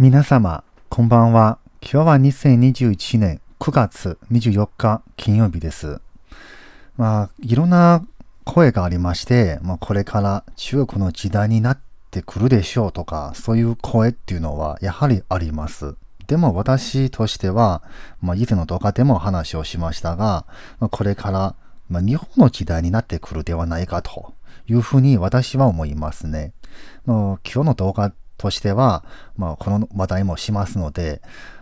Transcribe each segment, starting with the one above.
皆様、こんばんは。今日は2021年9月24日金曜日です。まあ、いろんな声がありまして、まあ、これから中国の時代になってくるでしょうとか、そういう声っていうのはやはりあります。でも私としては、まあ、以前の動画でも話をしましたが、まあ、これから、まあ、日本の時代になってくるではないかというふうに私は思いますね。今日の動画としては、まあ、この話題もしますので、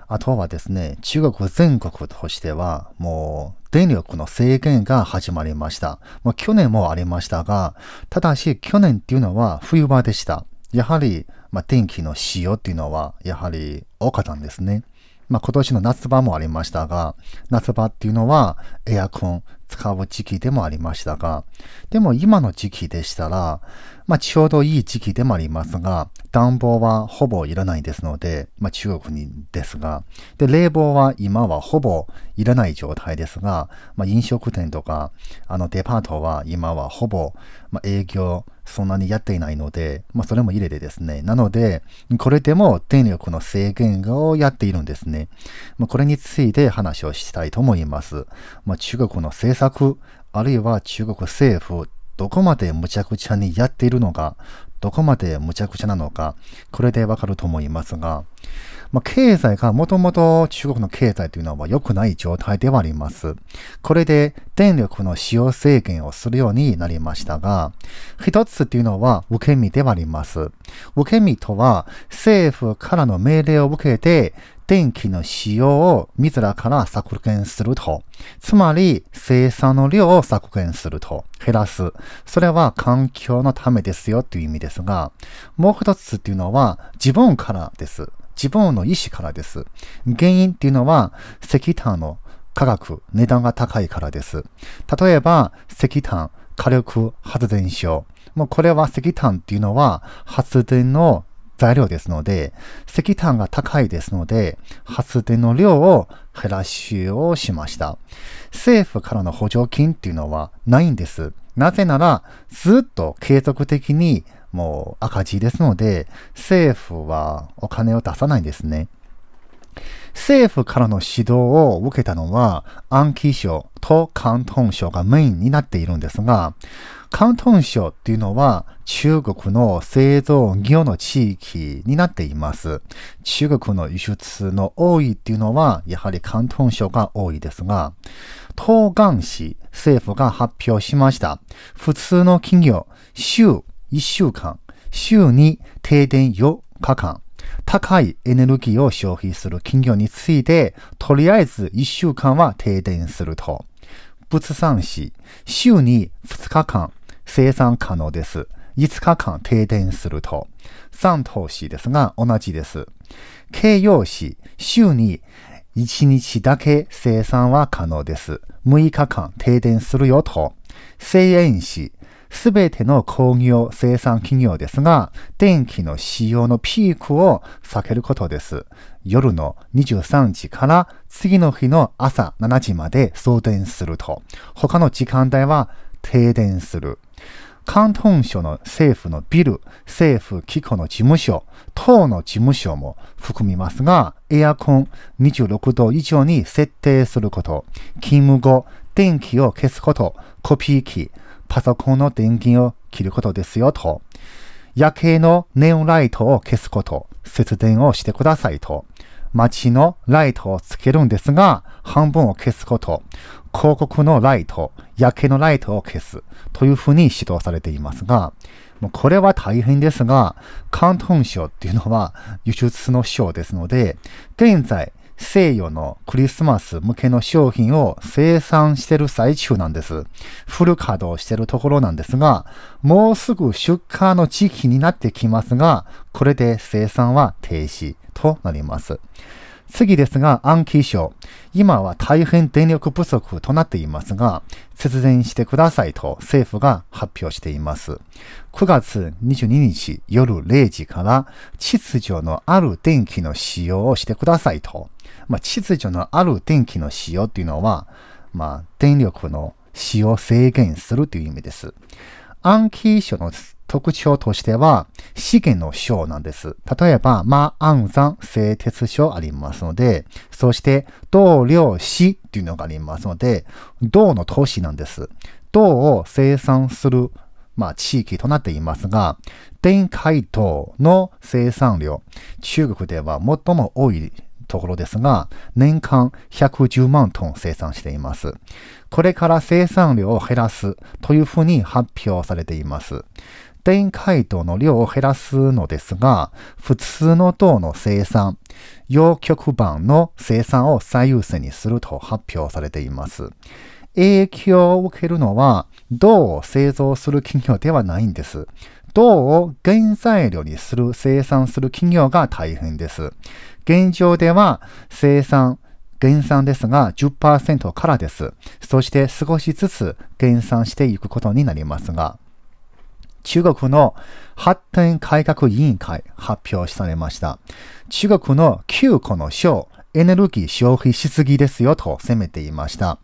あとはですね、中国全国としては、もう電力の制限が始まりました。まあ、去年もありましたが、ただし去年っていうのは冬場でした。やはり、まあ、電気の使用っていうのは、やはり多かったんですね。まあ、今年の夏場もありましたが、夏場っていうのはエアコン使う時期でもありましたが、でも今の時期でしたら、まあ、ちょうどいい時期でもありますが、暖房はほぼいらないですので、まあ、中国にですが、で、冷房は今はほぼいらない状態ですが、まあ、飲食店とか、あのデパートは今はほぼ、まあ、営業、そんなにやっていないので、まあ、それも入れてですね。なので、これでも電力の制限をやっているんですね。まあ、これについて話をしたいと思います。まあ、中国の政策、あるいは中国政府、どこまでむちゃくちゃにやっているのか、どこまでむちゃくちゃなのか、これでわかると思いますが、まあ、経済がもともと中国の経済というのは良くない状態ではあります。これで電力の使用制限をするようになりましたが、一つというのは受け身ではあります。受け身とは政府からの命令を受けて電気の使用を自らから削減すると。つまり、生産の量を削減すると。減らす。それは環境のためですよという意味ですが、もう一つっていうのは自分からです。自分の意思からです。原因っていうのは石炭の価格、値段が高いからです。例えば、石炭、火力発電所。もうこれは石炭っていうのは発電の材料ですので、石炭が高いですので、発電の量を減らしをしました。政府からの補助金っていうのはないんです。なぜなら、ずっと継続的にもう赤字ですので、政府はお金を出さないんですね。政府からの指導を受けたのは、安徽省と広東省がメインになっているんですが、広東省っていうのは中国の製造業の地域になっています。中国の輸出の多いっていうのは、やはり広東省が多いですが、東岸市政府が発表しました。普通の企業、州1週間、週に停電4日間、高いエネルギーを消費する企業について、とりあえず1週間は停電すると。物産市、週に2日間生産可能です。5日間停電すると。三投資ですが同じです。形容詞、週に1日だけ生産は可能です。6日間停電するよと。声援詞、すべての工業生産企業ですが、電気の使用のピークを避けることです。夜の23時から次の日の朝7時まで送電すると、他の時間帯は停電する。関東省の政府のビル、政府機構の事務所、等の事務所も含みますが、エアコン26度以上に設定すること、勤務後、電気を消すこと、コピー機、パソコンの電源を切ることですよと、夜景のネオンライトを消すこと、節電をしてくださいと、街のライトをつけるんですが、半分を消すこと、広告のライト、夜景のライトを消すというふうに指導されていますが、もうこれは大変ですが、広東省っていうのは輸出の省ですので、現在、西洋のクリスマス向けの商品を生産してる最中なんです。フル稼働してるところなんですが、もうすぐ出荷の時期になってきますが、これで生産は停止となります。次ですが、暗記症。今は大変電力不足となっていますが、節電してくださいと政府が発表しています。9月22日夜0時から、秩序のある電気の使用をしてくださいと。まあ、秩序のある電気の使用っていうのは、まあ、電力の使用制限するという意味です。暗記症の特徴としては、資源の章なんです。例えば、まあ、暗算、製鉄章ありますので、そして、同僚市っていうのがありますので、銅の都市なんです。銅を生産する、まあ、地域となっていますが、天海銅の生産量、中国では最も多いところですが、年間110万トン生産しています。これから生産量を減らすというふうに発表されています。イン回答の量を減らすのですが、普通の塔の生産、洋極板の生産を最優先にすると発表されています。影響を受けるのは、銅を製造する企業ではないんです。銅を原材料にする、生産する企業が大変です。現状では生産、減産ですが10%からです。そして少しずつ減産していくことになりますが、中国の発展改革委員会発表されました。中国の9個の省、エネルギー消費しすぎですよと責めていました。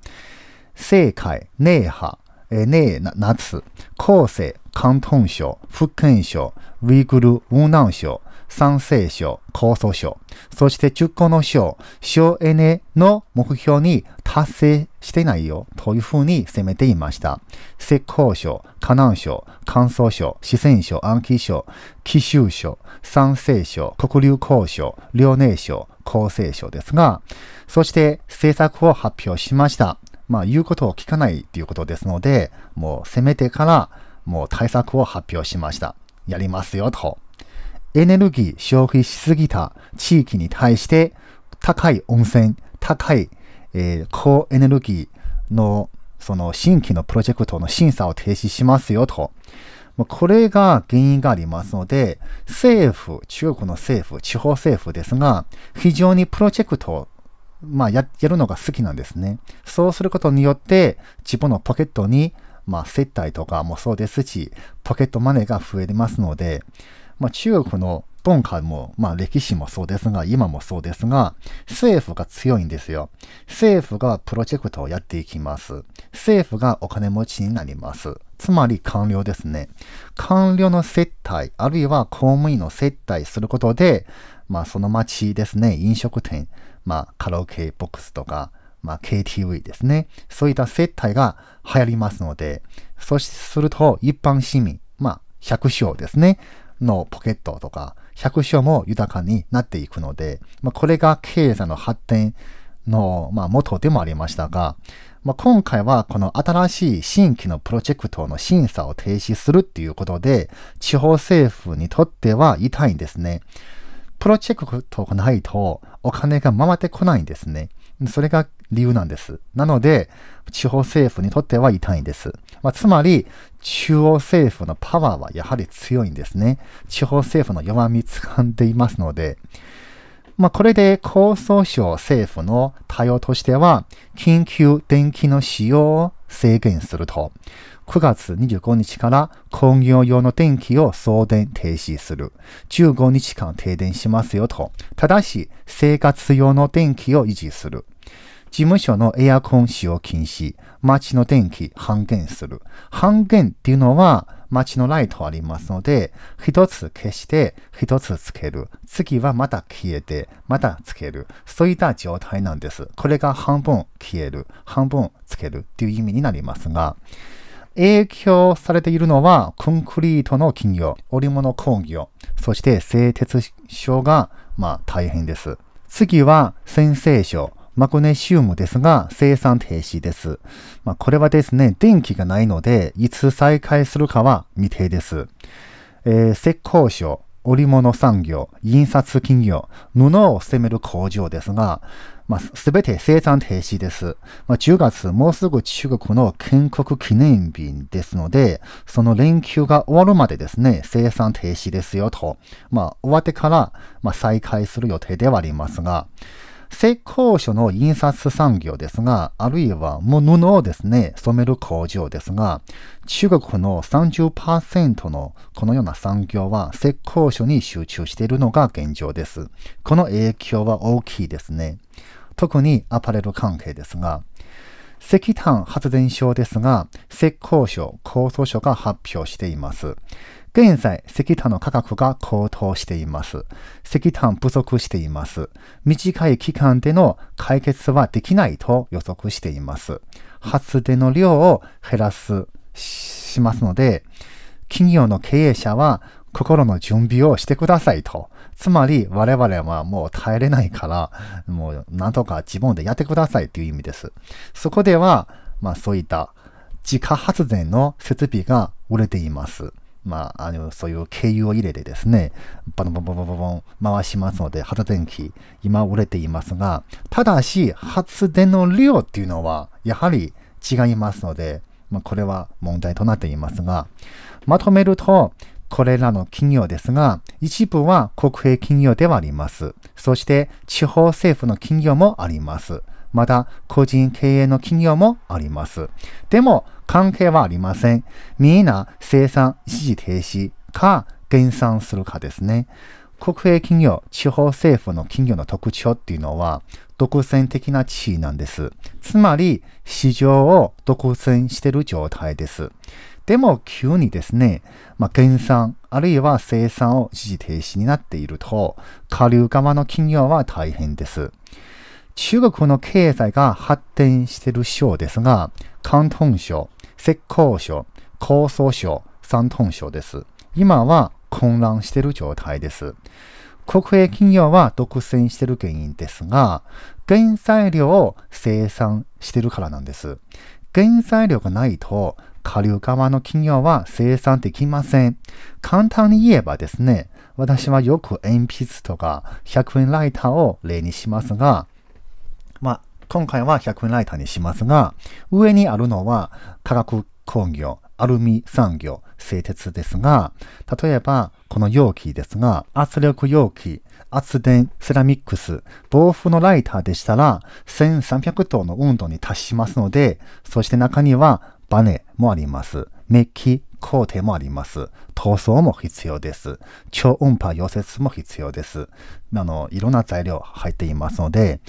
政界、寧波、寧夏、厚生、広東省、福建省、ウイグル、雲南省、山西省、江蘇省、そして10個の省、省エネの目標に達成してないよというふうに責めていました。浙江省、河南省、甘肃省、四川省、安徽省、貴州省、山西省、黒竜江省、遼寧省、厚生省ですが、そして政策を発表しました。まあ、言うことを聞かないということですので、もう攻めてから、もう対策を発表しました。やりますよと。エネルギー消費しすぎた地域に対して、高い温泉、高いえー、高エネルギーのその新規のプロジェクトの審査を停止しますよと。これが原因がありますので、政府、中国の政府、地方政府ですが、非常にプロジェクトをまあや、やるのが好きなんですね。そうすることによって、自分のポケットに、まあ、接待とかもそうですし、ポケットマネーが増えますので、まあ、中国の本回も、まあ歴史もそうですが、今もそうですが、政府が強いんですよ。政府がプロジェクトをやっていきます。政府がお金持ちになります。つまり官僚ですね。官僚の接待、あるいは公務員の接待することで、まあその町ですね、飲食店、まあカラオケボックスとか、まあ KTV ですね。そういった接待が流行りますので、そうすると一般市民、まあ百姓ですね、のポケットとか、百姓も豊かになっていくので、まあ、これが経済の発展の、まあ、元でもありましたが、まあ、今回はこの新しい新規のプロジェクトの審査を停止するっていうことで、地方政府にとっては痛いんですね。プロジェクトがないとお金が回ってこないんですね。それが理由なんです。なので、地方政府にとっては痛いんです。まあ、つまり、中央政府のパワーはやはり強いんですね。地方政府の弱みつかんでいますので、まあ、これで厚層省政府の対応としては、緊急電気の使用を制限すると、9月25日から工業用の電気を送電停止する。15日間停電しますよと。ただし、生活用の電気を維持する。事務所のエアコン使用禁止、街の電気半減する。半減っていうのは、街のライトありますので、一つ消して、一つつける。次はまた消えて、またつける。そういった状態なんです。これが半分消える、半分つけるっていう意味になりますが、影響されているのは、コンクリートの企業、織物工業、そして製鉄所が、まあ、大変です。次は、先生所。マグネシウムですが生産停止です。まあ、これはですね、電気がないので、いつ再開するかは未定です。えー、石膏所、織物産業、印刷企業、布を攻める工場ですが、まあ、すべて生産停止です。まあ、10月、もうすぐ中国の建国記念日ですので、その連休が終わるまでですね、生産停止ですよと、まあ、終わってから、まあ、再開する予定ではありますが、石膏書の印刷産業ですが、あるいは布をですね、染める工場ですが、中国の30%のこのような産業は石膏書に集中しているのが現状です。この影響は大きいですね。特にアパレル関係ですが、石炭発電所ですが、石膏書、構層書が発表しています。現在、石炭の価格が高騰しています。石炭不足しています。短い期間での解決はできないと予測しています。発電の量を減らす、しますので、企業の経営者は心の準備をしてくださいと。つまり我々はもう耐えれないから、もうなんとか自分でやってくださいという意味です。そこでは、まあそういった自家発電の設備が売れています。まあ、あの、そういう経由を入れてですね、バンバンバンバンバンバン回しますので、発電機、今売れていますが、ただし、発電の量っていうのは、やはり違いますので、まあ、これは問題となっていますが、まとめると、これらの企業ですが、一部は国営企業ではあります。そして、地方政府の企業もあります。また個人経営の企業もあります。でも関係はありません。みんな生産一時停止か減産するかですね。国営企業、地方政府の企業の特徴っていうのは独占的な地位なんです。つまり市場を独占している状態です。でも急にですね、まあ、減産あるいは生産を一時停止になっていると、下流側の企業は大変です。中国の経済が発展している省ですが、広東省、浙江省、江蘇省、山東省です。今は混乱している状態です。国営企業は独占している原因ですが、原材料を生産しているからなんです。原材料がないと、下流側の企業は生産できません。簡単に言えばですね、私はよく鉛筆とか100円ライターを例にしますが、今回は100ライターにしますが、上にあるのは化学工業、アルミ産業、製鉄ですが、例えばこの容器ですが、圧力容器、圧電、セラミックス、防風のライターでしたら1300等の温度に達しますので、そして中にはバネもあります。メッキ、工程もあります。塗装も必要です。超音波溶接も必要です。あの、いろんな材料入っていますので、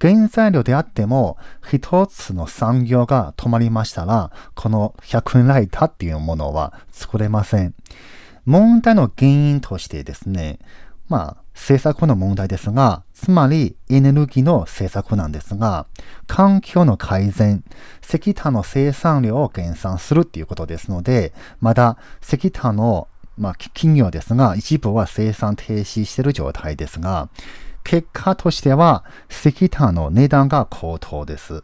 原材料であっても、一つの産業が止まりましたら、この100ライターっていうものは作れません。問題の原因としてですね、まあ、政策の問題ですが、つまりエネルギーの政策なんですが、環境の改善、石炭の生産量を減産するっていうことですので、まだ石炭の、まあ、企業ですが、一部は生産停止している状態ですが、結果としては、石炭の値段が高騰です。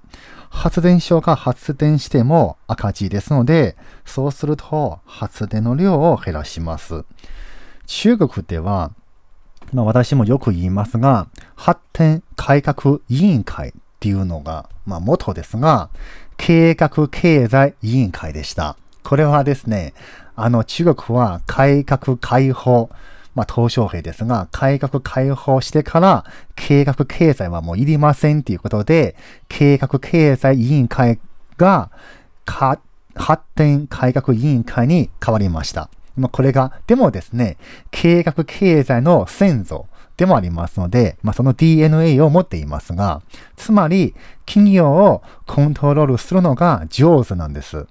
発電所が発電しても赤字ですので、そうすると発電の量を減らします。中国では、まあ、私もよく言いますが、発展改革委員会っていうのが、まあ、元ですが、計画経済委員会でした。これはですね、あの中国は改革開放、まあ、東小平ですが、改革開放してから、計画経済はもういりませんっていうことで、計画経済委員会が、発展改革委員会に変わりました。まあ、これが、でもですね、計画経済の先祖でもありますので、まあ、その DNA を持っていますが、つまり、企業をコントロールするのが上手なんです。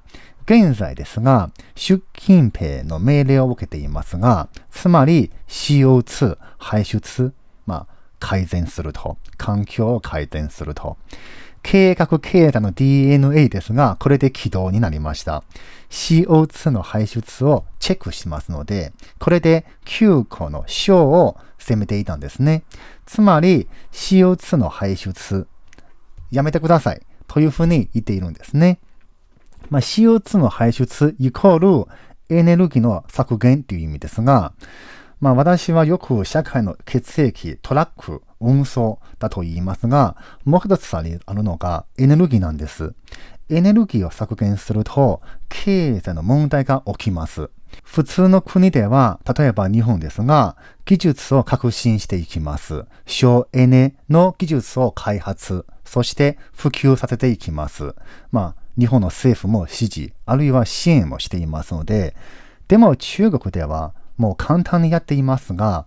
現在ですが、習近平の命令を受けていますが、つまり CO2 排出、まあ、改善すると、環境を改善すると。計画経済の DNA ですが、これで起動になりました。CO2 の排出をチェックしますので、これで9個の章を攻めていたんですね。つまり、CO2 の排出、やめてください。というふうに言っているんですね。まあ、CO2 の排出イコールエネルギーの削減という意味ですが、まあ、私はよく社会の血液、トラック、運送だと言いますが、もう一つあるのがエネルギーなんです。エネルギーを削減すると経済の問題が起きます。普通の国では、例えば日本ですが、技術を革新していきます。省エネの技術を開発、そして普及させていきます。まあ日本の政府も支持、あるいは支援をしていますので、でも中国ではもう簡単にやっていますが、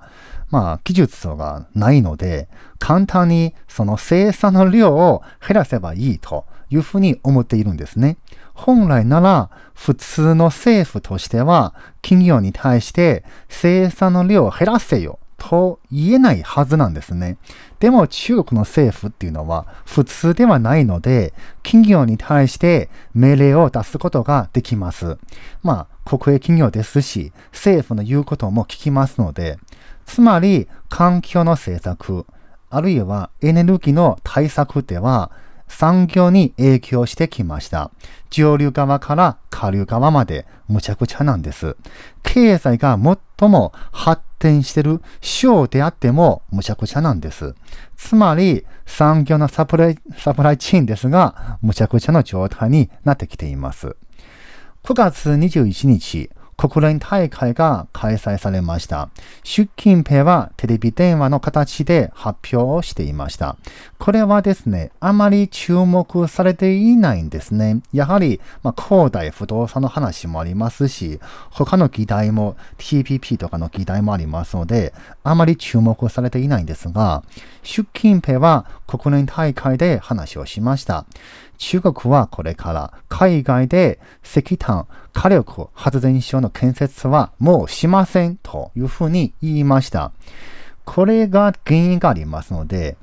まあ技術がないので、簡単にその生産の量を減らせばいいというふうに思っているんですね。本来なら普通の政府としては企業に対して生産の量を減らせよと言えないはずなんですね。でも中国の政府っていうのは普通ではないので、企業に対して命令を出すことができます。まあ、国営企業ですし、政府の言うことも聞きますので、つまり環境の政策、あるいはエネルギーの対策では、産業に影響してきました。上流側から下流側までむちゃくちゃなんです。経済が最も発展してる師匠であってもむちゃくちゃなんです。つまり、産業のサプライ、サプライチェーンですが、むちゃくちゃの状態になってきています。9月21日、国連大会が開催されました。習近平はテレビ電話の形で発表をしていました。これはですね、あまり注目されていないんですね。やはり、まあ、広大不動産の話もありますし、他の議題も TPP とかの議題もありますので、あまり注目されていないんですが、習近平は国連大会で話をしました。中国はこれから海外で石炭、火力発電所の建設はもうしませんというふうに言いました。これが原因がありますので、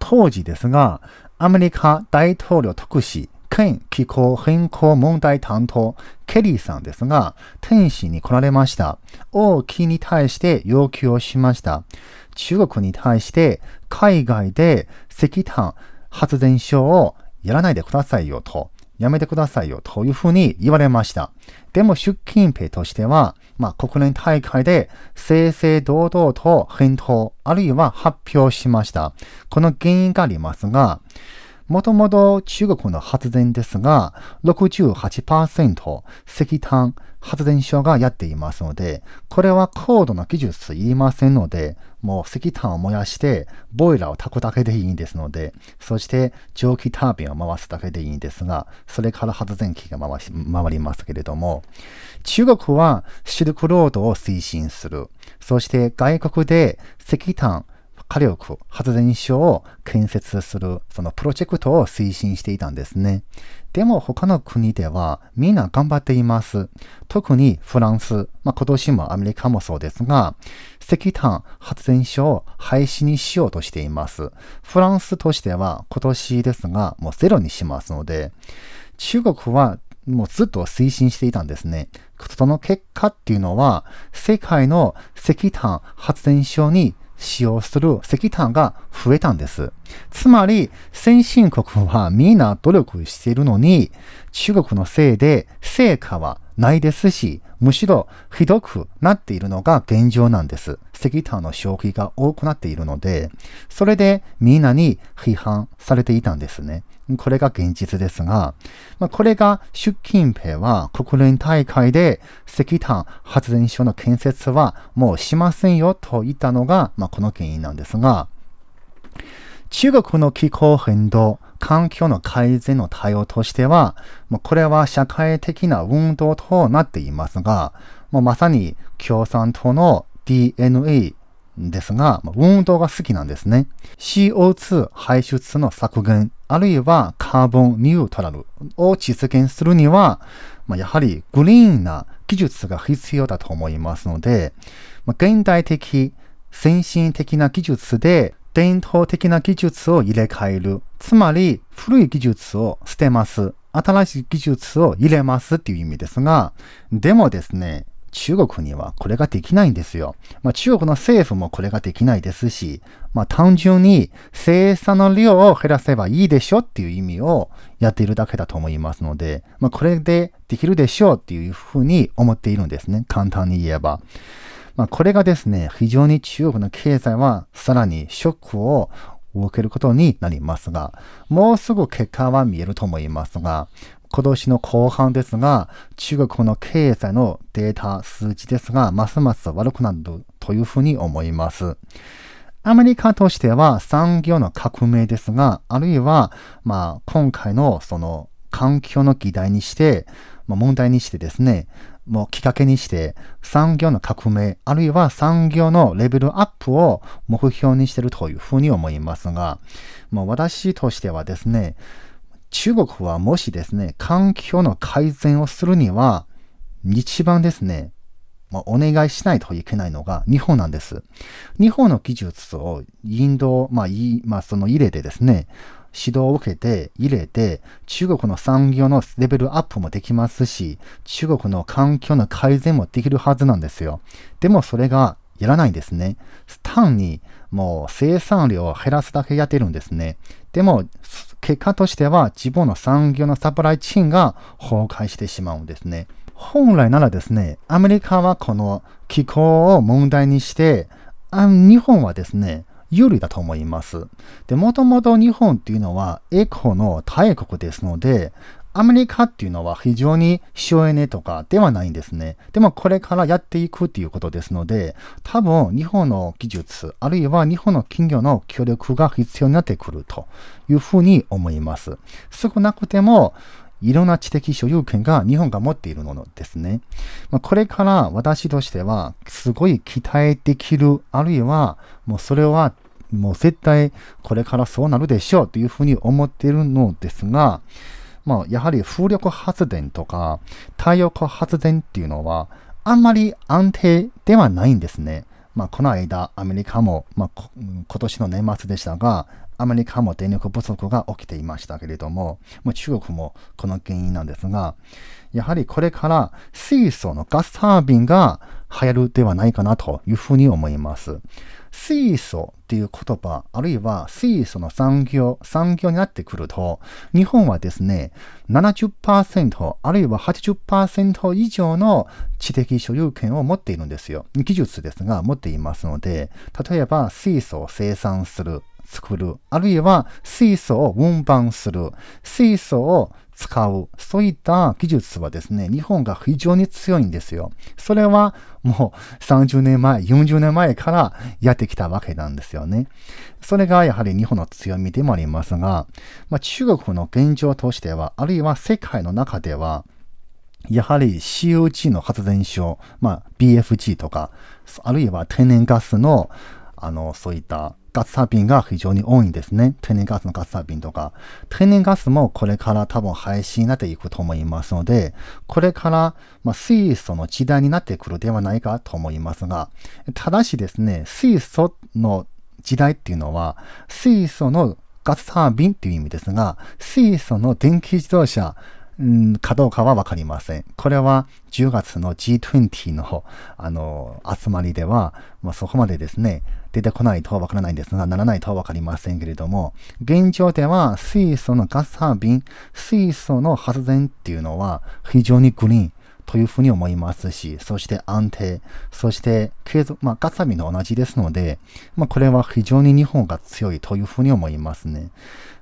当時ですが、アメリカ大統領特使県気候変更問題担当、ケリーさんですが、天使に来られました。王毅に対して要求をしました。中国に対して、海外で石炭発電所をやらないでくださいよと、やめてくださいよというふうに言われました。でも習近平としては、まあ、国連大会で正々堂々と返答、あるいは発表しました。この原因がありますが、もともと中国の発電ですが68、石炭発電所がやっていますので、これは高度な技術いりませんので、もう石炭を燃やして、ボイラーを炊くだけでいいんですので、そして蒸気タービンを回すだけでいいんですが、それから発電機が回し回りますけれども、中国はシルクロードを推進する。そして外国で石炭、火力発電所を建設するそのプロジェクトを推進していたんですね。でも他の国ではみんな頑張っています。特にフランス、まあ、今年もアメリカもそうですが、石炭発電所を廃止にしようとしています。フランスとしては今年ですがもうゼロにしますので、中国はもうずっと推進していたんですね。その結果っていうのは、世界の石炭発電所に使用する石炭が増えたんです。つまり、先進国はみんな努力しているのに、中国のせいで成果はないですし、むしろひどくなっているのが現状なんです。石炭の消費が多くなっているので、それでみんなに批判されていたんですね。これが現実ですが、まあ、これが習近平は国連大会で石炭発電所の建設はもうしませんよと言ったのが、まあ、この原因なんですが、中国の気候変動、環境の改善の対応としては、これは社会的な運動となっていますが、まさに共産党の DNA ですが、運動が好きなんですね。CO2 排出の削減、あるいはカーボンニュートラルを実現するには、まやはりグリーンな技術が必要だと思いますので、ま現代的、先進的な技術で伝統的な技術を入れ替える。つまり、古い技術を捨てます。新しい技術を入れますっていう意味ですが、でもですね、中国にはこれができないんですよ。まあ、中国の政府もこれができないですし、まあ、単純に生産の量を減らせばいいでしょっていう意味をやっているだけだと思いますので、まあ、これでできるでしょうっていうふうに思っているんですね。簡単に言えば。まあ、これがですね、非常に中国の経済はさらにショックを受けることになりますが、もうすぐ結果は見えると思いますが、今年の後半ですが、中国の経済のデータ、数字ですが、ますます悪くなるというふうに思います。アメリカとしては産業の革命ですが、あるいは、まあ、今回のその環境の議題にして、まあ、問題にしてですね、もうきっかけにして、産業の革命、あるいは産業のレベルアップを目標にしているというふうに思いますが、まあ、私としてはですね、中国はもしですね、環境の改善をするには、一番ですね、まあ、お願いしないといけないのが日本なんです。日本の技術をインド、まあ、いまあ、その入れてですね、指導を受けて入れて、中国の産業のレベルアップもできますし、中国の環境の改善もできるはずなんですよ。でもそれがやらないんですね。単にもう生産量を減らすだけやってるんですね。でも、結果としては自分の産業のサプライチェーンが崩壊してしまうんですね。本来ならですね、アメリカはこの気候を問題にして、あ日本はですね、有利だと思います。で、もともと日本っていうのはエコの大国ですので、アメリカっていうのは非常に省エネとかではないんですね。でもこれからやっていくっていうことですので、多分日本の技術、あるいは日本の企業の協力が必要になってくるというふうに思います。少なくても、いろんな知的所有権が日本が持っているものですね。まあ、これから私としては、すごい期待できる、あるいは、もうそれは、もう絶対これからそうなるでしょうというふうに思っているのですが、まあ、やはり風力発電とか太陽光発電っていうのは、あんまり安定ではないんですね。まあ、この間、アメリカも、まあ、今年の年末でしたが、アメリカも電力不足が起きていましたけれども、ま中国もこの原因なんですが、やはりこれから水素のガスタービンが流行るではないかなというふうに思います。水素っていう言葉、あるいは水素の産業、産業になってくると、日本はですね、70%あるいは80%以上の知的所有権を持っているんですよ。技術ですが持っていますので、例えば水素を生産する作る。あるいは水素を運搬する。水素を使う。そういった技術はですね、日本が非常に強いんですよ。それはもう30年前、40年前からやってきたわけなんですよね。それがやはり日本の強みでもありますが、まあ、中国の現状としては、あるいは世界の中では、やはり COG の発電所、まあ、BFG とか、あるいは天然ガスの、あの、そういったガスサービンが非常に多いんですね。天然ガスのガスサービンとか。天然ガスもこれから多分廃止になっていくと思いますので、これから、ま水素の時代になってくるではないかと思いますが、ただしですね、水素の時代っていうのは、水素のガスサービンっていう意味ですが、水素の電気自動車、うん、かどうかはわかりません。これは10月の G20 のあの集まりでは、まあ、そこまでですね、出てこないとはわからないんですが、ならないとはわかりませんけれども、現状では水素のガスタービン、水素の発電っていうのは非常にグリーンというふうに思いますし、そして安定、そして継続、まあ、ガサミの同じですので、まあ、これは非常に日本が強いというふうに思いますね。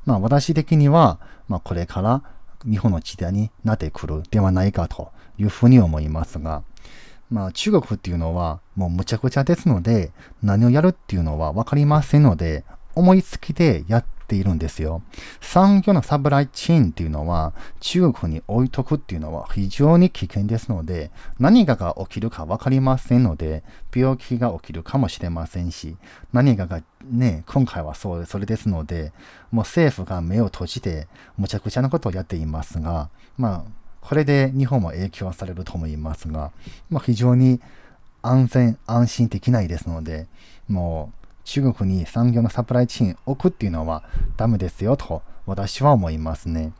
まあ、私的には、まあ、これから日本の時代になってくるではないかというふうに思いますが、まあ中国っていうのはもうむちゃくちゃですので、何をやるっていうのはわかりませんので、思いつきでやっているんですよ。産業のサプライチェーンっていうのは、中国に置いとくっていうのは非常に危険ですので、何かが起きるかわかりませんので、病気が起きるかもしれませんし、何かがね、今回はそう、それですので、もう政府が目を閉じて、むちゃくちゃなことをやっていますが、まあ、これで日本も影響されると思いますが、まあ、非常に安全、安心できないですので、もう、中国に産業のサプライチェーンを置くっていうのはダメですよと私は思いますね。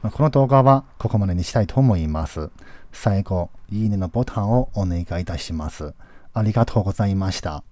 まこの動画はここまでにしたいと思います。最後、いいねのボタンをお願いいたします。ありがとうございました。